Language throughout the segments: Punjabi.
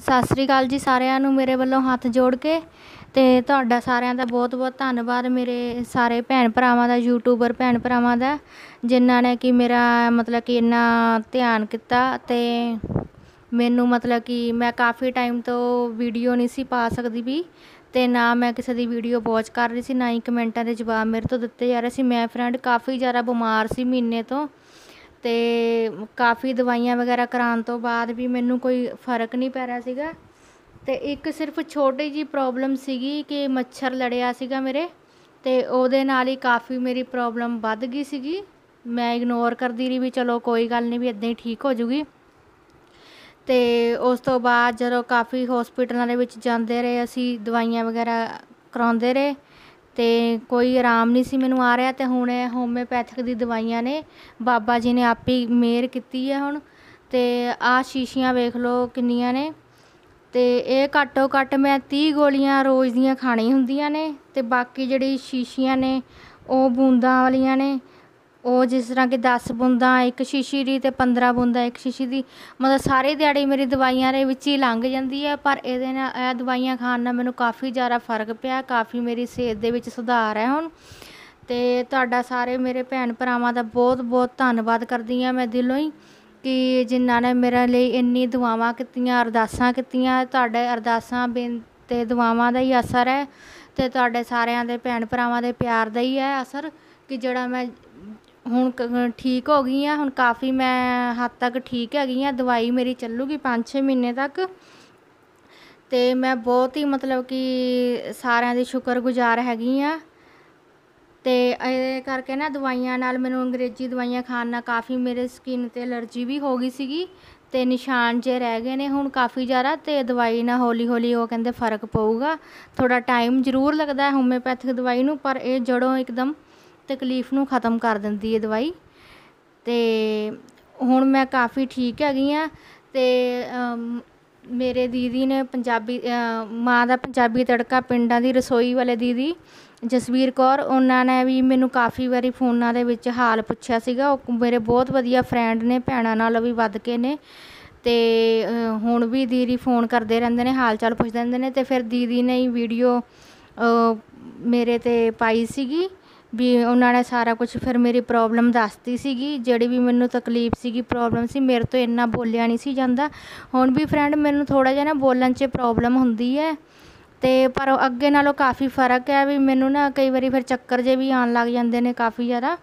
ਸਤਿ ਸ਼੍ਰੀ ਅਕਾਲ ਜੀ ਸਾਰਿਆਂ ਨੂੰ ਮੇਰੇ ਵੱਲੋਂ ਹੱਥ ਜੋੜ ਕੇ ਤੇ ਤੁਹਾਡਾ ਸਾਰਿਆਂ ਦਾ ਬਹੁਤ ਬਹੁਤ ਧੰਨਵਾਦ ਮੇਰੇ ਸਾਰੇ ਭੈਣ ਭਰਾਵਾਂ ਦਾ ਯੂਟਿਊਬਰ ਭੈਣ ਭਰਾਵਾਂ ਦਾ ਜਿਨ੍ਹਾਂ ਨੇ ਕਿ ਮੇਰਾ ਮਤਲਬ ਕਿ ਇੰਨਾ ਧਿਆਨ ਕੀਤਾ ਤੇ ਮੈਨੂੰ ਮਤਲਬ ਕਿ ਮੈਂ ਕਾਫੀ ਟਾਈਮ ਤੋਂ ਵੀਡੀਓ ਨਹੀਂ ਸੀ ਪਾ ਸਕਦੀ ਵੀ ਤੇ ਨਾ ਮੈਂ ਕਿਸੇ ਦੀ ਵੀਡੀਓ ਵਾਚ ਕਰ ਰਹੀ ਸੀ ਨਾ ਹੀ ਕਮੈਂਟਾਂ ਦੇ ਜਵਾਬ ਮੇਰੇ ਤੋਂ ਦਿੱਤੇ ਜਾ ਰਹੇ ਸੀ ਮੈਂ ਫਰੈਂਡ ਕਾਫੀ ਜ਼ਿਆਦਾ ਬਿਮਾਰ ਸੀ ਮਹੀਨੇ ਤੋਂ ਤੇ ਕਾਫੀ ਦਵਾਈਆਂ ਵਗੈਰਾ ਕਰਾਉਣ ਤੋਂ ਬਾਅਦ ਵੀ ਮੈਨੂੰ ਕੋਈ ਫਰਕ ਨਹੀਂ ਪੈ ਰਿਹਾ ਸੀਗਾ ਤੇ ਇੱਕ ਸਿਰਫ ਛੋਟੀ ਜੀ ਪ੍ਰੋਬਲਮ ਸੀਗੀ ਕਿ ਮੱਛਰ ਲੜਿਆ ਸੀਗਾ ਮੇਰੇ ਤੇ ਉਹਦੇ ਨਾਲ ਹੀ ਕਾਫੀ ਮੇਰੀ ਪ੍ਰੋਬਲਮ ਵੱਧ ਗਈ ਸੀਗੀ ਮੈਂ ਇਗਨੋਰ ਕਰਦੀ ਰਹੀ ਵੀ ਚਲੋ ਕੋਈ ਗੱਲ ਨਹੀਂ ਵੀ ਇਦਾਂ ਹੀ ਠੀਕ ਹੋ ਜੂਗੀ ਤੇ ਉਸ ਤੋਂ ਬਾਅਦ ਜਦੋਂ ਕਾਫੀ ਹਸਪੀਟਲਾਂ ਦੇ ਵਿੱਚ ਜਾਂਦੇ ਰਹੇ ਅਸੀਂ ਦਵਾਈਆਂ ਵਗੈਰਾ ਕਰਾਉਂਦੇ ਰਹੇ ਤੇ ਕੋਈ ਆਰਾਮ ਨਹੀਂ ਸੀ ਮੈਨੂੰ ਆ ਰਿਹਾ ਤੇ ਹੁਣ ਇਹ ਹੋਮਿਓਪੈਥਿਕ ਦੀ ਦਵਾਈਆਂ ਨੇ ਬਾਬਾ ਜੀ ਨੇ ਆਪੇ ਹੀ ਕੀਤੀ ਹੈ ਹੁਣ ਤੇ ਆਹ ਸ਼ੀਸ਼ੀਆਂ ਵੇਖ ਲਓ ਕਿੰਨੀਆਂ ਨੇ ਤੇ ਇਹ ਘੱਟੋ ਘੱਟ ਮੈਂ 30 ਗੋਲੀਆਂ ਰੋਜ਼ ਦੀਆਂ ਖਾਣੀ ਹੁੰਦੀਆਂ ਨੇ ਤੇ ਬਾਕੀ ਜਿਹੜੀ ਸ਼ੀਸ਼ੀਆਂ ਨੇ ਉਹ ਬੂੰਦਾਂ ਵਾਲੀਆਂ ਨੇ ਉਹ ਜਿਸ ਤਰ੍ਹਾਂ ਕਿ 10 ਬੂੰਦਾਂ ਇੱਕ ਸ਼ੀਸ਼ੀ ਦੀ ਤੇ 15 ਬੂੰਦਾਂ ਇੱਕ ਸ਼ੀਸ਼ੀ ਦੀ ਮਤਲਬ ਸਾਰੇ ਦਿਹਾੜੇ ਮੇਰੀ ਦਵਾਈਆਂ ਦੇ ਵਿੱਚ ਹੀ ਲੰਘ ਜਾਂਦੀ ਹੈ ਪਰ ਇਹਦੇ ਨਾਲ ਇਹ ਦਵਾਈਆਂ ਖਾਣ ਨਾਲ ਮੈਨੂੰ ਕਾਫੀ ਜ਼ਿਆਦਾ ਫਰਕ ਪਿਆ ਕਾਫੀ ਮੇਰੀ ਸਿਹਤ ਦੇ ਵਿੱਚ ਸੁਧਾਰ ਹੈ ਹੁਣ ਤੇ ਤੁਹਾਡਾ ਸਾਰੇ ਮੇਰੇ ਭੈਣ ਭਰਾਵਾਂ ਦਾ ਬਹੁਤ ਬਹੁਤ ਧੰਨਵਾਦ ਕਰਦੀ ਹਾਂ ਮੈਂ ਦਿਲੋਂ ਹੀ ਕਿ ਜਿਨ੍ਹਾਂ ਨੇ ਮੇਰੇ ਲਈ ਇੰਨੀ ਦੁਆਵਾਂ ਕੀਤੀਆਂ ਅਰਦਾਸਾਂ ਕੀਤੀਆਂ ਤੁਹਾਡੇ ਅਰਦਾਸਾਂ ਤੇ ਦੁਆਵਾਂ ਦਾ ਹੀ ਅਸਰ ਹੈ ਤੇ ਤੁਹਾਡੇ ਸਾਰਿਆਂ ਦੇ ਭੈਣ ਭਰਾਵਾਂ ਦੇ ਪਿਆਰ ਦਾ ਹੀ ਹੈ ਅਸਰ ਕਿ ਜਿਹੜਾ ਮੈਂ ਹੁਣ ਠੀਕ ਹੋ ਗਈ ਆ ਹੁਣ ਕਾਫੀ ਮੈਂ ਹੱਦ ਤੱਕ ਠੀਕ ਗਈ ਆ ਦਵਾਈ ਮੇਰੀ ਚੱਲੂਗੀ 5-6 ਮਹੀਨੇ ਤੱਕ ਤੇ ਮੈਂ ਬਹੁਤ ਹੀ ਮਤਲਬ ਕਿ ਸਾਰਿਆਂ ਦੀ ਸ਼ੁਕਰਗੁਜ਼ਾਰ ਹੈਗੀ ਆ ਤੇ ਇਹ ਕਰਕੇ ਨਾ ਦਵਾਈਆਂ ਨਾਲ ਮੈਨੂੰ ਅੰਗਰੇਜ਼ੀ ਦਵਾਈਆਂ ਖਾਣ ਨਾਲ ਕਾਫੀ ਮੇਰੇ ਸਕਿਨ ਤੇ ਅਲਰਜੀ ਵੀ ਹੋ ਗਈ ਸੀਗੀ ਤੇ ਨਿਸ਼ਾਨ ਜੇ ਰਹਿ ਗਏ ਨੇ ਹੁਣ ਕਾਫੀ ਜ਼ਿਆਦਾ ਤੇ ਦਵਾਈ ਨਾਲ ਹੌਲੀ ਹੌਲੀ ਉਹ ਕਹਿੰਦੇ ਫਰਕ ਪਊਗਾ ਥੋੜਾ ਟਾਈਮ ਜ਼ਰੂਰ ਲੱਗਦਾ ਹੈ ਹੋਮਿਓਪੈਥਿਕ ਦਵਾਈ ਨੂੰ ਪਰ ਇਹ ਜੜੋਂ ਇੱਕਦਮ ਤਕਲੀਫ ਨੂੰ ਖਤਮ ਕਰ ਦਿੰਦੀ ਹੈ ਦਵਾਈ ਤੇ ਹੁਣ ਮੈਂ ਕਾਫੀ ਠੀਕ ਹੈਗੀ ਆ ਤੇ ਮੇਰੇ ਦੀਦੀ ਨੇ ਪੰਜਾਬੀ ਮਾਂ ਦਾ ਪੰਜਾਬੀ ਤੜਕਾ ਪਿੰਡਾਂ ਦੀ ਰਸੋਈ ਵਾਲੇ ਦੀਦੀ ਜਸਵੀਰ ਕੌਰ ਉਹਨਾਂ ਨੇ ਵੀ ਮੈਨੂੰ ਕਾਫੀ ਵਾਰੀ ਫੋਨਾਂ ਦੇ ਵਿੱਚ ਹਾਲ ਪੁੱਛਿਆ ਸੀਗਾ ਉਹ ਮੇਰੇ ਬਹੁਤ ਵਧੀਆ ਫਰੈਂਡ ਨੇ ਭੈਣਾਂ ਨਾਲ ਵੀ ਵੱਧ ਕੇ ਨੇ ਤੇ ਹੁਣ ਵੀ ਦੀਦੀ ਫੋਨ ਕਰਦੇ ਰਹਿੰਦੇ ਨੇ ਹਾਲ ਚਾਲ ਪੁੱਛਦੇ ਰਹਿੰਦੇ ਨੇ ਤੇ ਫਿਰ ਦੀਦੀ ਨੇ ਹੀ ਵੀਡੀਓ ਮੇਰੇ ਤੇ ਪਾਈ ਸੀਗੀ ਵੀ ਉਹਨਾਂ ਨੇ ਸਾਰਾ ਕੁਝ ਫਿਰ ਮੇਰੀ ਪ੍ਰੋਬਲਮ ਦੱਸਤੀ ਸੀਗੀ ਜਿਹੜੀ ਵੀ ਮੈਨੂੰ ਤਕਲੀਫ ਸੀਗੀ ਪ੍ਰੋਬਲਮ ਸੀ ਮੇਰੇ ਤੋਂ ਇੰਨਾ ਬੋਲਿਆ ਨਹੀਂ ਸੀ ਜਾਂਦਾ ਹੁਣ ਵੀ ਫਰੈਂਡ ਮੈਨੂੰ ਥੋੜਾ ਜਿਹਾ ਨਾ ਬੋਲਣ 'ਚ ਪ੍ਰੋਬਲਮ ਹੁੰਦੀ ਹੈ ਤੇ ਪਰ ਅੱਗੇ ਨਾਲੋਂ ਕਾਫੀ ਫਰਕ ਹੈ ਵੀ ਮੈਨੂੰ ਨਾ ਕਈ ਵਾਰੀ ਫਿਰ ਚੱਕਰ ਜੇ ਵੀ ਆਉਣ ਲੱਗ ਜਾਂਦੇ ਨੇ ਕਾਫੀ ਜ਼ਿਆਦਾ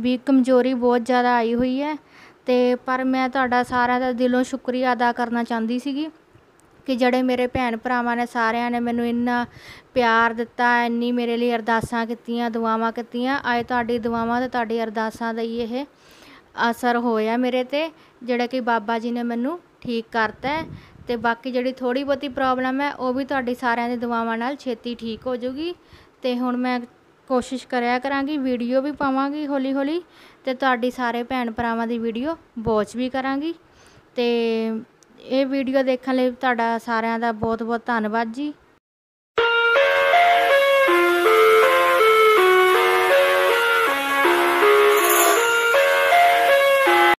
ਵੀ ਕਮਜ਼ੋਰੀ ਬਹੁਤ ਜ਼ਿਆਦਾ ਆਈ ਹੋਈ ਹੈ ਤੇ ਪਰ ਮੈਂ ਤੁਹਾਡਾ ਸਾਰਿਆਂ ਦਾ ਦਿਲੋਂ ਸ਼ੁਕਰੀਆ ਅਦਾ ਕਰਨਾ ਚਾਹੁੰਦੀ ਸੀਗੀ ਕਿ ਜਿਹੜੇ ਮੇਰੇ ਭੈਣ ਭਰਾਵਾਂ ਨੇ ਸਾਰਿਆਂ ਨੇ ਮੈਨੂੰ ਇੰਨਾ ਪਿਆਰ ਦਿੱਤਾ ਇੰਨੀ ਮੇਰੇ ਲਈ ਅਰਦਾਸਾਂ ਕੀਤੀਆਂ ਦੁਆਵਾਂ ਕੀਤੀਆਂ ਅੱਜ ਤੁਹਾਡੀ ਦੁਆਵਾਂ ਤੇ ਤੁਹਾਡੀ ਅਰਦਾਸਾਂ ਦਾ ਹੀ ਇਹ ਅਸਰ ਹੋਇਆ ਮੇਰੇ ਤੇ ਜਿਹੜਾ ਕਿ ਬਾਬਾ ਜੀ ਨੇ ਮੈਨੂੰ ਠੀਕ ਕਰਤਾ ਤੇ ਬਾਕੀ ਜਿਹੜੀ ਥੋੜੀ ਬਹੁਤੀ ਪ੍ਰੋਬਲਮ ਹੈ ਉਹ ਵੀ ਤੁਹਾਡੀ ਸਾਰਿਆਂ ਦੀ ਦੁਆਵਾਂ ਨਾਲ ਛੇਤੀ ਠੀਕ ਹੋ ਜਾਊਗੀ ਤੇ ਹੁਣ ਮੈਂ ਕੋਸ਼ਿਸ਼ ਕਰਿਆ ਕਰਾਂਗੀ ਵੀਡੀਓ ਵੀ ਪਾਵਾਂਗੀ ਹੌਲੀ ਹੌਲੀ ਤੇ ਤੁਹਾਡੀ ਸਾਰੇ ਭੈਣ ਭਰਾਵਾਂ ਦੀ ਵੀਡੀਓ ਵਾਚ ਵੀ ਕਰਾਂਗੀ ਤੇ ਇਹ ਵੀਡੀਓ ਦੇਖਣ ਲਈ ਤੁਹਾਡਾ ਸਾਰਿਆਂ ਦਾ ਬਹੁਤ ਬਹੁਤ ਧੰਨਵਾਦ ਜੀ